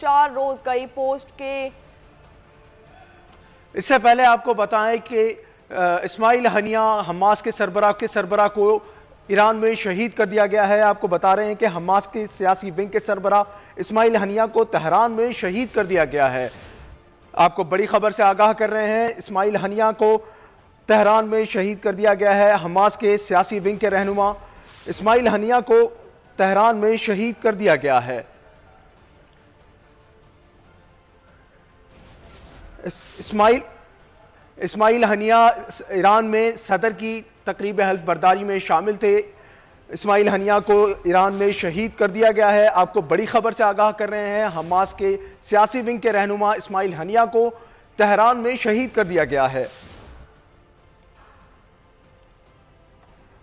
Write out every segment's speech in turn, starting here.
चार रोज गई पोस्ट के इससे पहले आपको बताएं कि इस्माइल हनिया हमास के सरबराह के सरबराह को ईरान में शहीद कर दिया गया है आपको बता रहे हैं कि हमास के सियासी विंग के सरबराह इस्माइल हनिया को तहरान में शहीद कर दिया गया है आपको बड़ी खबर से आगाह कर रहे हैं इस्माइल हनिया को तहरान में शहीद कर दिया गया है हमास के सियासी विंग के रहनुमा इस्माइल हनिया को तहरान में शहीद कर दिया गया है इस्माइल इस्माइल हनिया ईरान में सदर की तकरीब हल्फ बर्दारी में शामिल थे इसमाइल हनिया को ईरान में शहीद कर दिया गया है आपको बड़ी खबर से आगाह कर रहे हैं हमास के सियासी विंग के रहनुमा इसमाइल हनिया को तेहरान में शहीद कर दिया गया है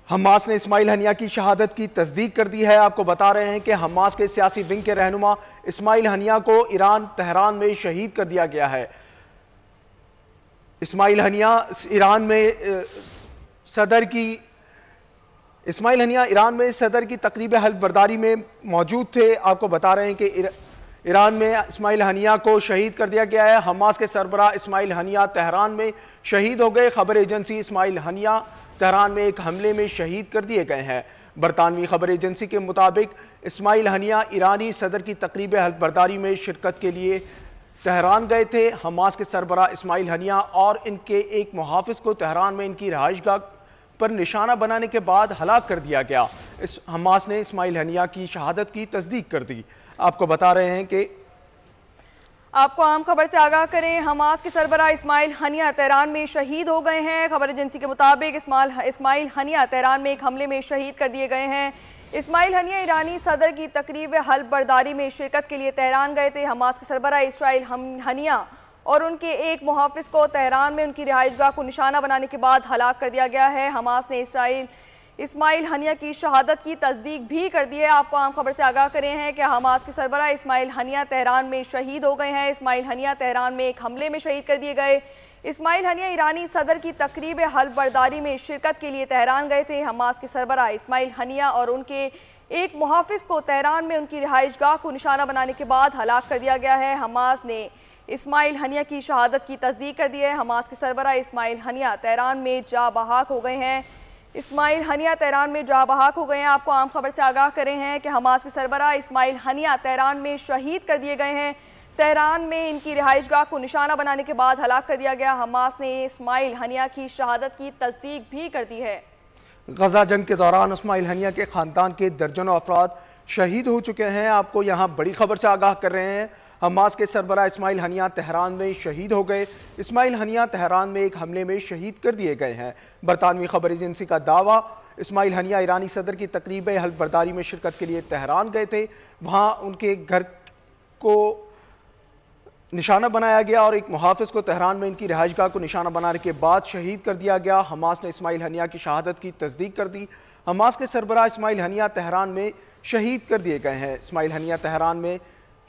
हमास ने इस्माइल हनिया की शहादत की तस्दीक कर दी है आपको बता रहे हैं कि हमास के सियासी विंग के रहनुमा इसमाइल हनिया को ईरान तेहरान में शहीद कर दिया गया है इस्माइल हनिया ईरान में सदर की इस्माइल हनिया ईरान में सदर की तकरीब हल्फ बर्दारी में मौजूद थे आपको बता रहे हैं कि ईरान में इस्माइल हनिया को शहीद कर दिया गया है हमास के सरबरा इस्माइल हनिया तहरान में शहीद हो गए खबर एजेंसी इस्माइल हनिया तहरान में एक हमले में शहीद कर दिए गए हैं बरतानवी खबर एजेंसी के मुताबिक इस्माइल हनिया ईरानी सदर की तकरीब हल्फ बर्दारी में शिरकत के लिए तहरान गए थे हमास के सरबरा इस्माइल हनिया और इनके एक मुहाफ़ को तहरान में इनकी रहाइश गाह पर निशाना बनाने के बाद हलाक कर दिया गया इस हमास ने इसमाइल हनिया की शहादत की तस्दीक कर दी आपको बता रहे हैं कि आपको आम खबर से आगाह करें हमास के सरबरा इस्माइल हनिया तहरान में शहीद हो गए हैं खबर एजेंसी के मुताबिक इस्माइल इस्माइल हनिया तैरान में एक हमले में शहीद कर दिए गए हैं इस्माइल हनिया ईरानी सदर की तकरीब हल्फ बर्दारी में शिरकत के लिए तहरान गए थे हमास के सरबरा इसराइल हनिया और उनके एक मुहाफ़ को तहरान में उनकी रिहाइश को निशाना बनाने के बाद हलाक कर दिया गया है हमास ने इसराइल इस्माइल हनिया की शहादत की तस्दीक भी कर दी है आपको आम खबर से आगाह करें हैं कि हमास के सरबरा इस्माइल हनिया तेहरान में शहीद हो गए हैं इस्माइल हनिया तेहरान में एक हमले में शहीद कर दिए गए इस्माइल हनिया ईरानी सदर की तकरीब हल्फ बर्दारी में शिरकत के लिए तेहरान गए थे हमास के सरबरा इस्माइल हनिया और उनके एक मुहाफ़ को तेहरान में उनकी रिहाइश गाह को निशाना बनाने के बाद हलाक कर दिया गया है हमास ने इस्माइल हनिया की शहादत की तस्दीक कर दी है हमास के सरबरा इस्माइल हनिया तेहरान में जा बहाक हो गए हैं इस्माइल हनिया तहरान में जा बहाक हो गए हैं आपको आम खबर से आगाह करें हैं कि हमास के सरबरा इस्माइल हनिया तहरान में शहीद कर दिए गए हैं तहरान में इनकी रिहाइश गाह को निशाना बनाने के बाद हलाक कर दिया गया हमास ने इस्माइल हनिया की शहादत की तस्दीक भी कर दी है गजा जंग के दौरान इस्माइल हनिया के ख़ानदान के दर्जनों अफराद शहीद हो चुके हैं आपको यहाँ बड़ी खबर से आगाह कर रहे हैं हमास के सरबरा इस्माइल हनिया तहरान में शहीद हो गए इस्माइल हनिया तहरान में एक हमले में शहीद कर दिए गए हैं बरतानवी खबर एजेंसी का दावा इस्माइल हनिया ईरानी सदर की तकरीब हल्फबर्दारी में शिरकत के लिए तहरान गए थे वहाँ उनके घर को निशाना बनाया गया और एक मुहाफ़ को तहरान में इनकी रहायशगाह को निशाना बनाने के बाद शहीद कर दिया गया हमास ने इस्माइल हनिया की शहादत की तस्दीक कर दी हमास के सरबरा इस्माइल हनिया तहरान में शहीद कर दिए गए हैं इसमाइल हनिया तहरान में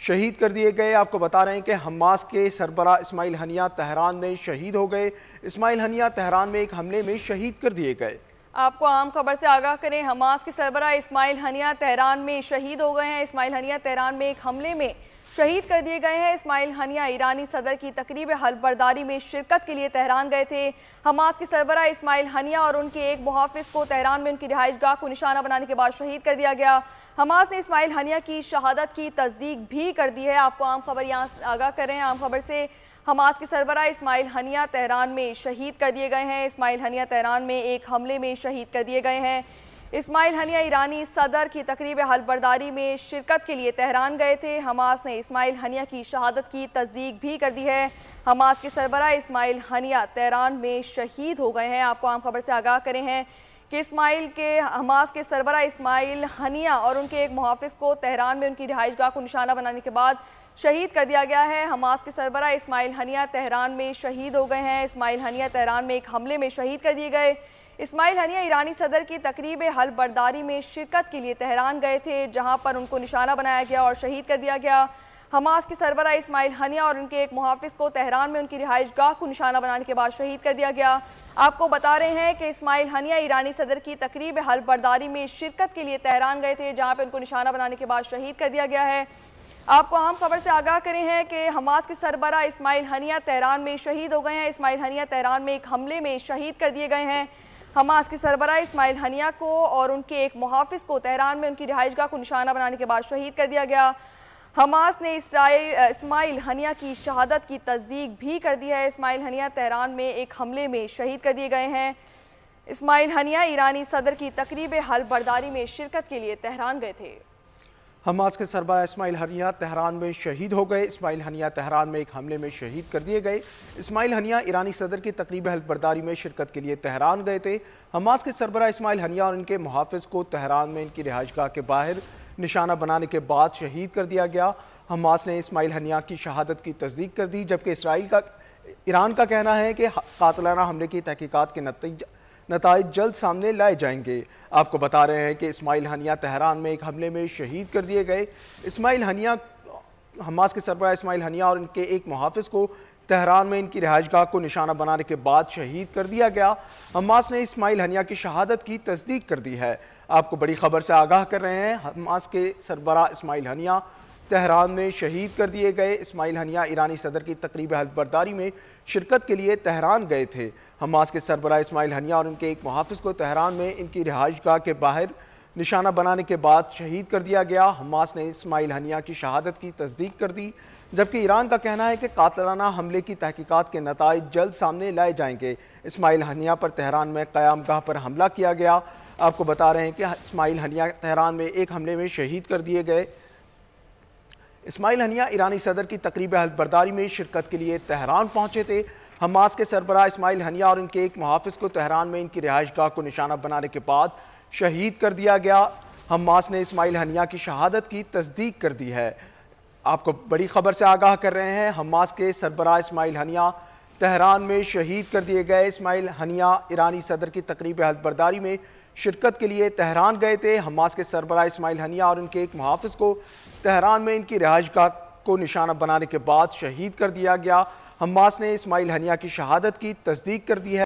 शहीद कर दिए गए आपको बता रहे हैं कि हमास के सरबरा इसमाइल हनिया तहरान में शहीद हो गए इसमाइल हनिया तहरान में एक हमले में शहीद कर दिए गए आपको आम खबर से आगाह करें हमास के सरबरा इसमाइल हनिया तहरान में शहीद हो गए हैं इसमाइल हनिया तहरान में एक हमले में शहीद कर दिए गए हैं इस्माइल हनिया ईरानी सदर की तकरीब हलफबर्दारी में शिरकत के लिए तहरान गए थे हमास के सरबरा इस्माइल हनिया और उनके एक मुहाफ़ को तहरान में उनकी रिहाइश गाह को निशाना बनाने के बाद शहीद कर दिया गया हमास ने इस्माइल हनिया की शहादत की तस्दीक भी कर दी है आपको आम खबर यहाँ आगाह कर रहे हैं आम खबर से हमास के सरबरा इस्माइल हनिया तहरान में शहीद कर दिए गए हैं इस्माइल हनिया तहरान में एक हमले में शहीद कर दिए गए हैं इस्माइल हनिया ईरानी सदर की तकरीब हलबर्दारी में शिरकत के लिए तेहरान गए थे हमास ने इस्माइल हनिया की शहादत की तस्दीक भी कर दी है हमास के सरबरा इस्माइल हनिया तेहरान में शहीद हो गए हैं आपको आम खबर से आगाह करें हैं कि इस्माइल के हमास के सरबरा इस्माइल हनिया और उनके एक मुहाफ़ को तेहरान में उनकी रिहाइश गाह को निशाना बनाने के बाद शहीद कर दिया गया है हमास के सरबरा इस्माइल हनिया तेहरान में शहीद हो गए हैं इस्माइल हनिया तेहरान में एक हमले में शहीद कर दिए गए इस्माइल हनिया ईरानी सदर की तकरीब हल बर्दारी में शिरकत के लिए तेहरान गए थे जहां पर उनको निशाना बनाया गया और शहीद कर दिया गया हमास के सरबरा इस्माइल हनिया और उनके एक मुहाफ़ को तेहरान में उनकी रिहाइश गाह को निशाना बनाने के बाद शहीद कर दिया गया आपको बता रहे हैं कि इस्माइल हनिया ईरानी सदर की तकरीब हल बर्दारी में शिरकत के लिए तेहरान गए थे जहाँ पर उनको निशाना बनाने के बाद शहीद कर दिया गया है आपको अहम खबर से आगाह करें हैं कि हमास के सरबरा इस्माइल हनिया तहरान में शहीद हो गए हैं इस्माइल हनिया तहरान में एक हमले में शहीद कर दिए गए हैं हमास के सरबरा इसमाइल हनिया को और उनके एक मुहाफ़ को तहरान में उनकी रिहाइशगाह को निशाना बनाने के बाद शहीद कर दिया गया हमास ने इसराइल इसमाइल हनिया की शहादत की तस्दीक भी कर दी है इसमाइल हनिया तहरान में एक हमले में शहीद कर दिए गए हैं इसमाइल हनिया ईरानी सदर की तकरीब हल बर्दारी में शिरकत के लिए तहरान गए थे हमास के सरबरा इसमाइल हनिया तहरान में शहीद हो गए इसमाइल हनिया तहरान में एक हमले में शहीद कर दिए गए इसमाइल हनिया ईरानी सदर की तकरीब हल्फबरदारी में शिरकत के लिए तहरान गए थे हमास के सरबरा इसमाइल हनिया और इनके मुहाफ़ को तहरान में इनकी रिहाइशगाह के बाहर निशाना बनाने के बाद शहीद कर दिया गया हमास ने इसमाइल हनिया की शहादत की तस्दीक कर दी जबकि इसराइल का ईरान का कहना है कि कातलाना हमले की तहकीक़ात के नतीजा नतज जल्द सामने लाए जाएंगे आपको बता रहे हैं कि इसमाइल हनिया तहरान में एक हमले में शहीद कर दिए गए इसमाइल हनिया हमास के सरबरा इसमाइल हनिया और इनके एक मुहाफ़ को तहरान में इनकी रहायशगाह को निशाना बनाने के बाद शहीद कर दिया गया हमास ने इसमाइल हनिया की शहादत की तस्दीक कर दी है आपको बड़ी खबर से आगाह कर रहे हैं हमास के सरबरा इसमाइल हनिया तहरान में शहीद कर दिए गए इस्माइल हनिया ईरानी सदर की तकरीब हल्फबरदारी में शिरकत के लिए तहरान गए थे हमास के सरबरा इस्माइल हनिया और उनके एक मुहाफ़ को तहरान में इनकी रिहाइश गाह के बाहर निशाना बनाने के बाद शहीद कर दिया गया हमास ने इस्माइल हनिया की शहादत की तस्दीक कर दी जबकि ईरान का कहना है कि कातलाना हमले की तहकीकात के नतज जल्द सामने लाए जाएंगे इसमाइल हनिया पर तहरान में क़्याम गाह पर हमला किया गया आपको बता रहे हैं कि इस्माइल हनिया तहरान में एक हमले में शहीद कर दिए गए इसमाइल हनिया ईरानी सदर की तकरीब हल्फबरदारी में शिरकत के लिए तहरान पहुंचे थे हमास के सरबराह इसमाइल हनिया और इनके एक मुहाफ़ को तहरान में इनकी रिहाइश गाह को निशाना बनाने के बाद शहीद कर दिया गया हमास ने इसमाइल हनिया की शहादत की तस्दीक कर दी है आपको बड़ी खबर से आगाह कर रहे हैं हमास के सरबरा इसमाइल हनिया तहरान में शहीद कर दिए गए इसमाइल हनिया ईरानी सदर की तकरीब हल्फबर्दारी में शिरकत के लिए तहरान गए थे हमास के सरबरा इसमाइल हनिया और इनके एक मुहाफ़ को तहरान में इनकी रिहाइश गाह को निशाना बनाने के बाद शहीद कर दिया गया हमास ने इसमाइल हनिया की शहादत की तस्दीक कर दी है